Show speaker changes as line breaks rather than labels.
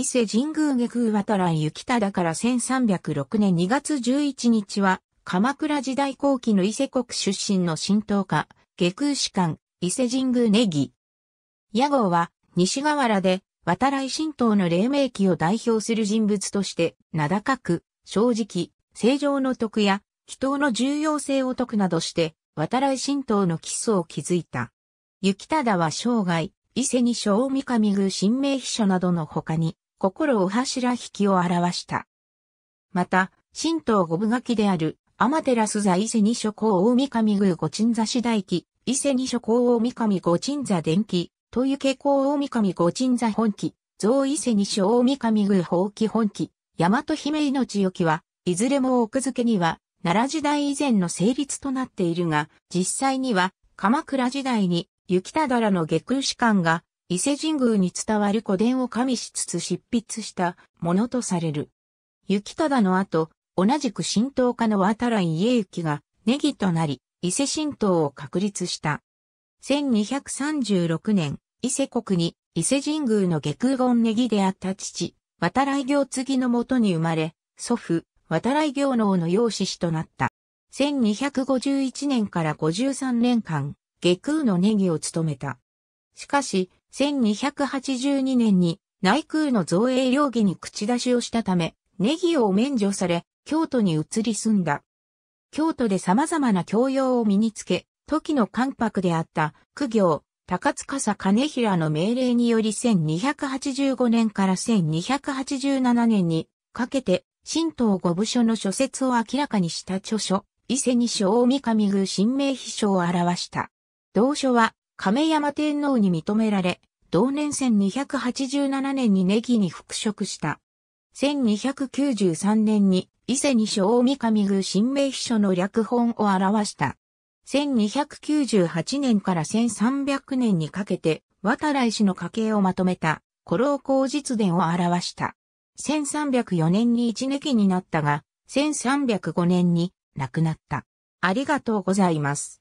伊勢神宮下空渡来行忠から1306年2月11日は、鎌倉時代後期の伊勢国出身の神道家、下空士官、伊勢神宮ネギ。屋号は、西河原で、渡来神道の黎明期を代表する人物として、名高く、正直、正常の徳や、祈祷の重要性を説くなどして、渡来神道の基礎を築いた。行忠は生涯、伊勢に小三上宮神明秘書などの他に、心を柱引きを表した。また、神道五分書きである、天照座伊勢二所公大神宮五鎮座次第記、伊勢二所公大神五鎮座伝記、という傾向大神五鎮座本記、増伊勢二所大神宮法記本記、大和姫命よきは、いずれも奥付けには、奈良時代以前の成立となっているが、実際には、鎌倉時代に、雪田らの下空士官が、伊勢神宮に伝わる古伝を加味しつつ執筆したものとされる。行忠の後、同じく神道家の渡来家行がネギとなり、伊勢神道を確立した。1236年、伊勢国に伊勢神宮の下空言ネギであった父、渡来行継のもとに生まれ、祖父、渡来行能の養子師となった。1251年から53年間、下空のネギを務めた。しかし、1282年に内宮の造営領議に口出しをしたため、ネギを免除され、京都に移り住んだ。京都で様々な教養を身につけ、時の関白であった、苦行、高司兼平の命令により1285年から1287年にかけて、神道五部書の諸説を明らかにした著書、伊勢二章大三上宮神明秘書を表した。同書は、亀山天皇に認められ、同年1287年にネギに復職した。1293年に伊勢に小大神宮新名秘書の略本を表した。1298年から1300年にかけて、渡来氏の家系をまとめた、古老公実伝を表した。1304年に一ネギになったが、1305年に亡くなった。ありがとうございます。